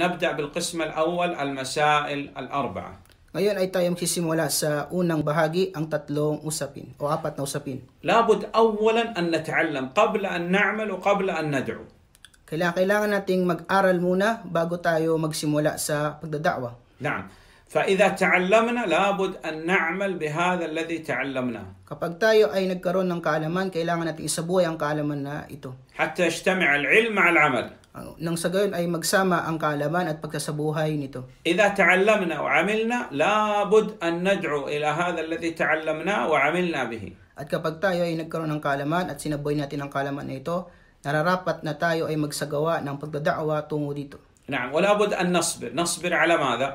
نبدأ بالقسم الأول المسائل الأربعة Ngayon ay tayo magsisimula sa unang bahagi, ang tatlong usapin o apat na usapin. لابد أولا أن نتعلم قبل أن نعمل وقبل أن ندعو Kailangan, kailangan nating mag-aral muna bago tayo magsimula sa pagdadawa. idha ta'allamna labud an na'mal bi hadha alladhi ta'allamna. Kapag tayo ay nagkaroon ng kaalaman, kailangan nating isabuhay ang kaalaman na ito. Hatta al-'ilm العلم al-'amal nang sa gayon ay magsama ang kaalaman at pagsasabuhay nito. Idha ta'allamna إذا تعلمنا وعملنا an أن ila hadha alladhi ta'allamna wa amilna bihi. At kapag tayo ay nagkaroon ng kaalaman at sinaboy natin ang kaalaman na ito, nararapat na tayo ay magsagawa ng pagdadaawa tungo dito. wala bud an nasbir. Nasbir ala madha?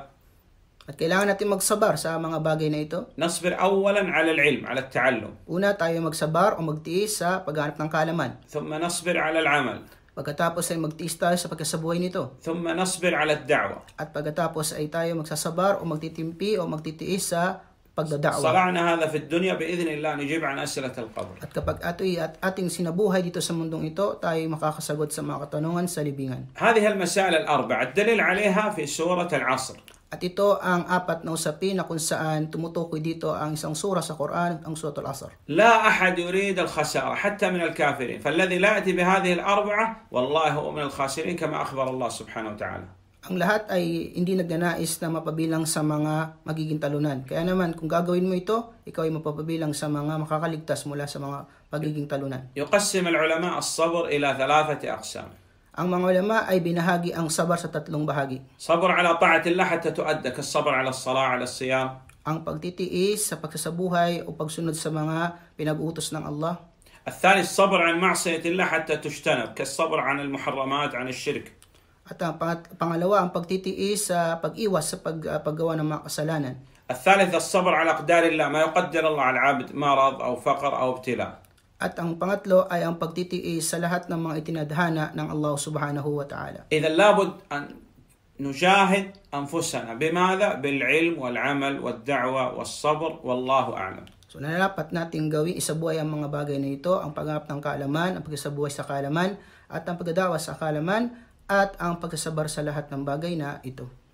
At kailangan natin magsabar sa mga bagay na ito. Nasbir ala al-ilm, ala على taallum Una tayo magsabar o magtiis sa paghanap ng kaalaman. ثم ala al-amal. Pagkatapos ay magtiis sa pagkasabuhay nito. ثم نصبر على dawa At pagkatapos ay tayo magsasabar o magtitimpi o magtitiis sa pagdadawa. صنعنا fi في الدنيا بإذن الله an عن al-qabr. At kapag ato'y at ating sinabuhay dito sa mundong ito, tayo makakasagot sa mga katanungan sa libingan. Hadhihi al-masail هذه المسائل الأربعة 'alayha fi في al-'Asr. At ito ang apat na usapin na kung saan tumutukoy dito ang isang sura sa Quran, ang Surat Al-Asr. لا أحد يريد الخسارة حتى من الكافرين فالذي لا يأتي بهذه الأربعة والله هو من الخاسرين كما أخبر الله سبحانه وتعالى ang lahat ay hindi nagnanais na mapabilang sa mga magiging talunan. Kaya naman, kung gagawin mo ito, ikaw ay mapapabilang sa mga makakaligtas mula sa mga pagiging talunan. يقسم as-sabr ila thalathati aqsam. Ang mga ulama ay binahagi ang sabar sa tatlong bahagi. Sabar ala ta'atillah hatta tuadda kasabar ala salah ala siyam. Ang pagtitiis sa pagsasabuhay o pagsunod sa mga pinag-utos ng Allah. الثاني الصبر عن معصية الله حتى an al muharramat an عن shirk. At ang pangalawa ang pagtitiis sa pag-iwas sa pag, ah, paggawa ng mga kasalanan. الثالث الصبر على أقدار الله ما يقدر الله على العبد مرض أو فقر أو ابتلاء. At ang pangatlo ay ang pagtitiis sa lahat ng mga itinadhana ng Allah subhanahu wa ta'ala. nujahid إذا لابد Bil-ilm, wal-amal, بالعلم dawa والدعوة sabr wallahu a'lam. So na dapat nating gawin isabuhay ang mga bagay na ito, ang paghanap ng kaalaman, ang pagsabuhay sa kaalaman, at ang pagdadawa sa kaalaman, at ang pagsasabar sa lahat ng bagay na ito.